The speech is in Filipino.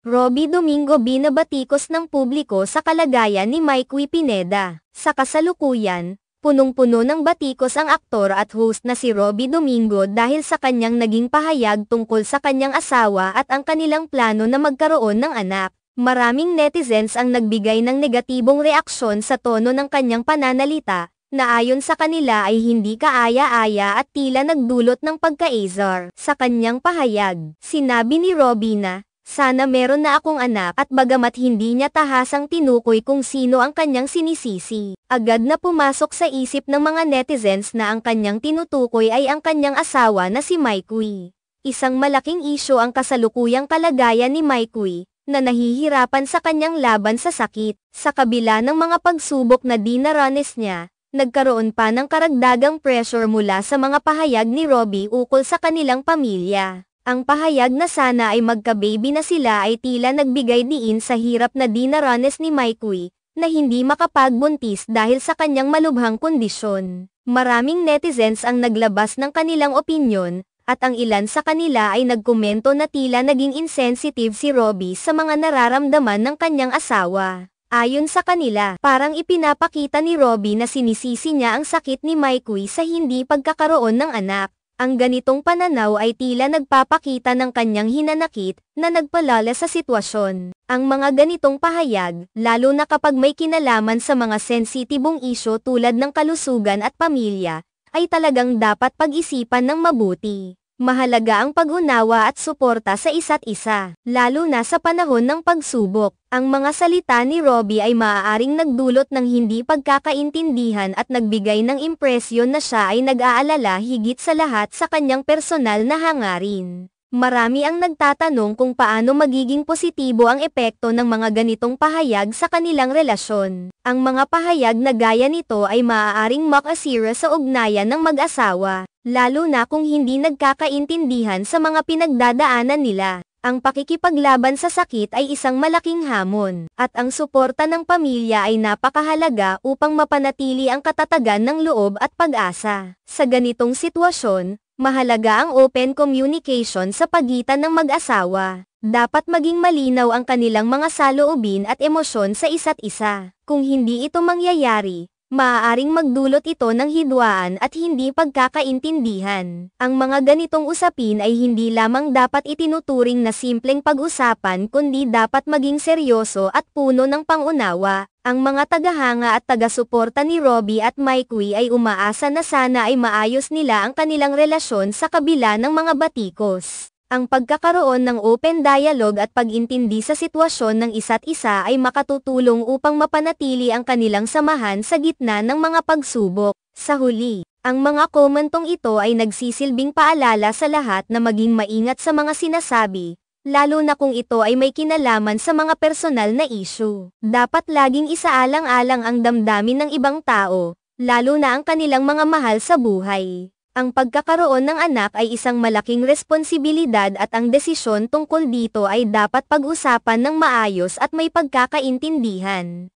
Robby Domingo binabatikos ng publiko sa kalagayan ni Mike Wee Sa kasalukuyan, punong-puno ng batikos ang aktor at host na si Robby Domingo dahil sa kanyang naging pahayag tungkol sa kanyang asawa at ang kanilang plano na magkaroon ng anak. Maraming netizens ang nagbigay ng negatibong reaksyon sa tono ng kanyang pananalita, na ayon sa kanila ay hindi kaaya-aya at tila nagdulot ng pagka-azar. Sa kanyang pahayag, sinabi ni Robby na, sana meron na akong anak at bagamat hindi niya tahasang tinukoy kung sino ang kanyang sinisisi, agad na pumasok sa isip ng mga netizens na ang kanyang tinutukoy ay ang kanyang asawa na si Maikui. Isang malaking isyo ang kasalukuyang kalagayan ni Maikui, na nahihirapan sa kanyang laban sa sakit, sa kabila ng mga pagsubok na dinaranes niya, nagkaroon pa ng karagdagang pressure mula sa mga pahayag ni Robbie ukol sa kanilang pamilya. Ang pahayag na sana ay magka-baby na sila ay tila nagbigay diin sa hirap na dinaranas ni Maikui, na hindi makapagbuntis dahil sa kanyang malubhang kondisyon. Maraming netizens ang naglabas ng kanilang opinyon, at ang ilan sa kanila ay nagkomento na tila naging insensitive si Robbie sa mga nararamdaman ng kanyang asawa. Ayon sa kanila, parang ipinapakita ni Robbie na sinisisi niya ang sakit ni Mikey sa hindi pagkakaroon ng anak. Ang ganitong pananaw ay tila nagpapakita ng kanyang hinanakit na nagpalala sa sitwasyon. Ang mga ganitong pahayag, lalo na kapag may kinalaman sa mga sensitibong isyo tulad ng kalusugan at pamilya, ay talagang dapat pag-isipan ng mabuti. Mahalaga ang pag-unawa at suporta sa isa't isa, lalo na sa panahon ng pagsubok. Ang mga salita ni Robbie ay maaaring nagdulot ng hindi pagkakaintindihan at nagbigay ng impresyon na siya ay nag-aalala higit sa lahat sa kanyang personal na hangarin. Marami ang nagtatanong kung paano magiging positibo ang epekto ng mga ganitong pahayag sa kanilang relasyon. Ang mga pahayag na gaya nito ay maaaring makasira sa ugnayan ng mag-asawa, lalo na kung hindi nagkakaintindihan sa mga pinagdadaanan nila. Ang pakikipaglaban sa sakit ay isang malaking hamon, at ang suporta ng pamilya ay napakahalaga upang mapanatili ang katatagan ng loob at pag-asa. Sa ganitong sitwasyon, Mahalaga ang open communication sa pagitan ng mag-asawa. Dapat maging malinaw ang kanilang mga saloobin at emosyon sa isa't isa. Kung hindi ito mangyayari, Maaaring magdulot ito ng hidwaan at hindi pagkakaintindihan. Ang mga ganitong usapin ay hindi lamang dapat itinuturing na simpleng pag-usapan kundi dapat maging seryoso at puno ng pangunawa. Ang mga tagahanga at taga-suporta ni Robbie at Mike Wee ay umaasa na sana ay maayos nila ang kanilang relasyon sa kabila ng mga batikos. Ang pagkakaroon ng open dialogue at pag-intindi sa sitwasyon ng isa't isa ay makatutulong upang mapanatili ang kanilang samahan sa gitna ng mga pagsubok. Sa huli, ang mga komentong ito ay nagsisilbing paalala sa lahat na maging maingat sa mga sinasabi, lalo na kung ito ay may kinalaman sa mga personal na issue. Dapat laging isaalang-alang ang damdamin ng ibang tao, lalo na ang kanilang mga mahal sa buhay. Ang pagkakaroon ng anak ay isang malaking responsibilidad at ang desisyon tungkol dito ay dapat pag-usapan ng maayos at may pagkakaintindihan.